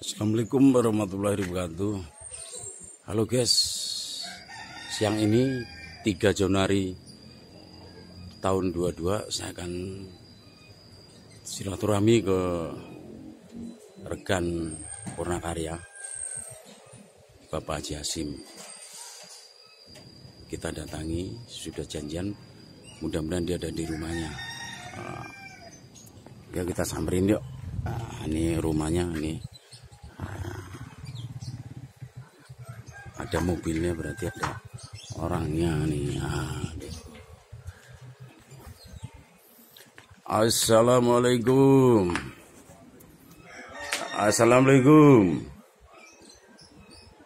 Assalamualaikum warahmatullahi wabarakatuh Halo guys Siang ini 3 Januari Tahun 22 Saya akan Silaturahmi ke Rekan karya Bapak Haji Hasim Kita datangi Sudah janjian Mudah-mudahan dia ada di rumahnya ah, Ya kita samperin yuk ah, ini rumahnya ini. ada mobilnya berarti ada orangnya nih ah, Assalamualaikum Assalamualaikum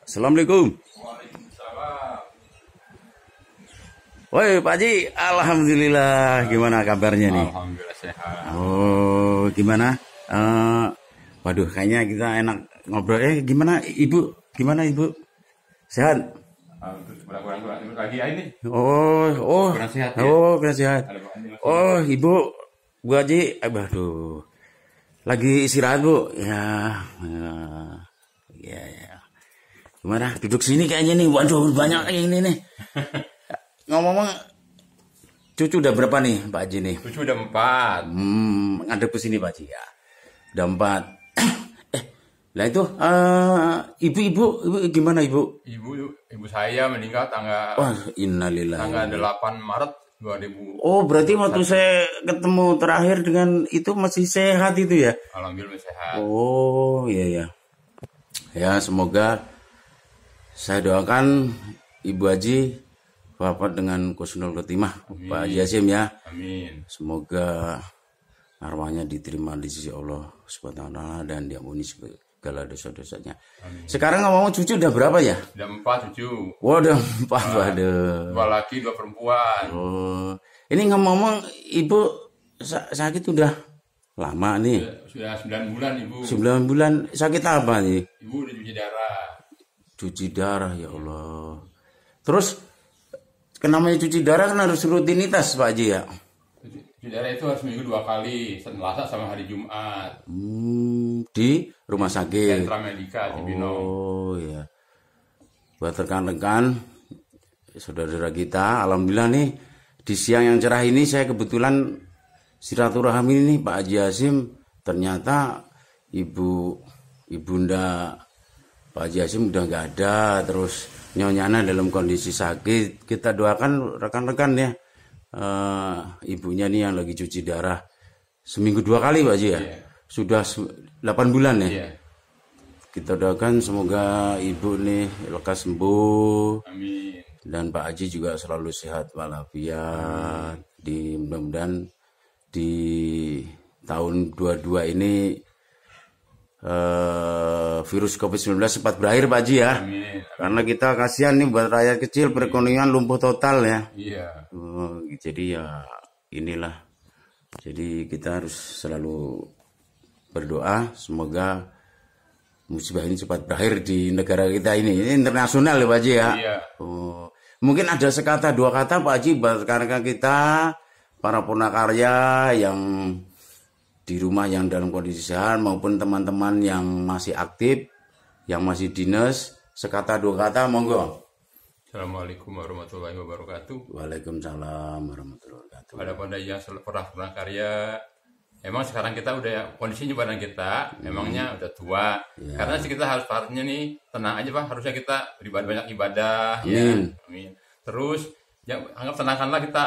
Assalamualaikum Woi Pak Ji, Alhamdulillah gimana kabarnya nih? Alhamdulillah sehat. Oh gimana? Uh, waduh kayaknya kita enak ngobrol. Eh gimana Ibu? Gimana Ibu? Sehat? Ah, ya, oh, oh, sehat. Ya? Oh, kurang sehat. Oh, ibu, bu aja, aduh, lagi istirahat bu. Ya, ya, ya, ya. Gimana? Duduk sini kayaknya nih, waduh banyak ini nih. Ngomong-ngomong, cucu udah berapa nih Pak Haji nih? Cucu udah empat. Hmm, ngadep ke sini Pak Haji ya. Udah empat. Lah itu eh, ibu-ibu uh, gimana ibu? Ibu ibu saya meninggal tanggal Wah, innalillahi. Tanggal 8 Maret 2000. Oh, berarti waktu saya ketemu terakhir dengan itu masih sehat itu ya? Alhamdulillah sehat. Oh, iya ya. Ya, semoga saya doakan Ibu Haji Bapak dengan kusnul Ketimah Pak Haji Hasim ya. Amin. Semoga arwahnya diterima di sisi Allah Subhanahu wa taala dan diampuni segala dosa-dosanya. Sekarang ngomong cucu udah berapa ya? Udah empat cucu. Wah, udah empat, nah, waduh. Dua laki, dua perempuan. Oh, ini ngomong-ngomong ibu sakit udah lama nih. Sudah sembilan bulan ibu. Sembilan bulan sakit apa nih? Ibu udah cuci darah. Cuci darah ya Allah. Terus kenapa kan cuci darah kan harus rutinitas Pak Haji ya? Cuci darah itu harus minggu dua kali, Selasa sama hari Jumat. Hmm di rumah sakit. Sentra Medika di Binong. Oh iya. Buat rekan-rekan, saudara-saudara kita, alhamdulillah nih di siang yang cerah ini saya kebetulan silaturahmi ini Pak Haji Hasim ternyata ibu ibunda Pak Haji Hasim udah nggak ada terus nyonyana dalam kondisi sakit kita doakan rekan-rekan ya uh, ibunya nih yang lagi cuci darah seminggu dua kali Pak Haji ya yeah sudah 8 bulan ya. Yeah. Kita doakan semoga ibu nih lekas sembuh. Amin. Dan Pak Haji juga selalu sehat walafiat. Di mudah-mudahan di tahun 22 ini uh, virus COVID-19 cepat berakhir Pak Haji ya. Amin. Karena kita kasihan nih buat rakyat kecil perekonomian lumpuh total ya. Iya. Uh, jadi ya inilah. Jadi kita harus selalu berdoa semoga musibah ini cepat berakhir di negara kita ini. Ini internasional ya Pak Haji ya. Iya. Oh. Mungkin ada sekata dua kata Pak Haji karena kita para punakarya yang di rumah yang dalam kondisi sehat maupun teman-teman yang masih aktif, yang masih dinas, sekata dua kata monggo. Assalamualaikum warahmatullahi wabarakatuh. Waalaikumsalam warahmatullahi wabarakatuh. Pada pandai yang pernah pernah karya emang sekarang kita udah kondisinya badan kita hmm. emangnya udah tua ya. karena kita harus harusnya nih tenang aja pak harusnya kita beribadah, banyak ibadah ya. amin. ya amin terus ya, anggap tenangkanlah kita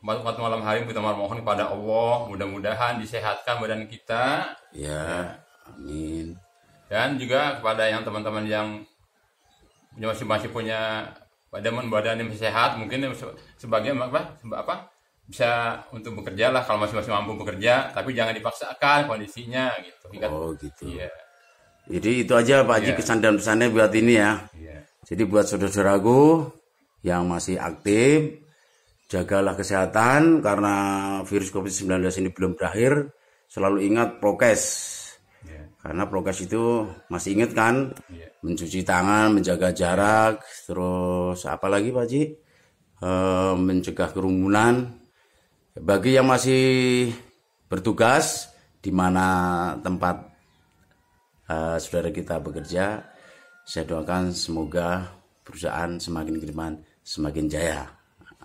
malam malam hari kita mohon kepada Allah mudah-mudahan disehatkan badan kita ya amin dan juga kepada yang teman-teman yang masih masih punya badan badan yang sehat mungkin sebagian apa apa bisa untuk bekerja lah kalau masih masih mampu bekerja tapi jangan dipaksakan kondisinya gitu Ingat? oh gitu ya jadi itu aja Pak Haji ya. kesan dan pesannya buat ini ya ya. jadi buat saudara-saudaraku yang masih aktif jagalah kesehatan karena virus COVID-19 ini belum berakhir selalu ingat prokes iya. karena prokes itu masih ingat kan iya. mencuci tangan menjaga jarak terus apa lagi Pak Haji e, mencegah kerumunan bagi yang masih bertugas di mana tempat uh, saudara kita bekerja, saya doakan semoga perusahaan semakin kiriman, semakin jaya.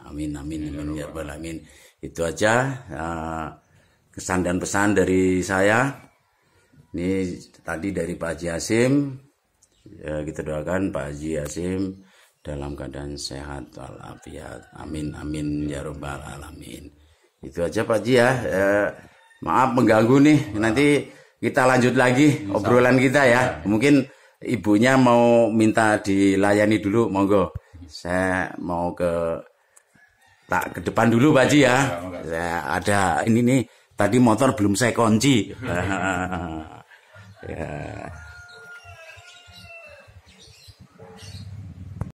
Amin, amin, amin, ya Allah, amin. Ya Itu aja uh, kesan dan pesan dari saya. Ini tadi dari Pak Haji Hasim. Ya, kita doakan Pak Haji Hasim dalam keadaan sehat walafiat. Amin, amin, ya rabbal alamin. Itu aja Pak Ji ya. ya. maaf mengganggu nih. Nanti kita lanjut lagi Insya obrolan kita ya. Iya. Mungkin ibunya mau minta dilayani dulu, monggo. Saya mau ke tak ke depan dulu Pak Ji ya. Iya, iya, ya ada ini nih tadi motor belum saya kunci. ya.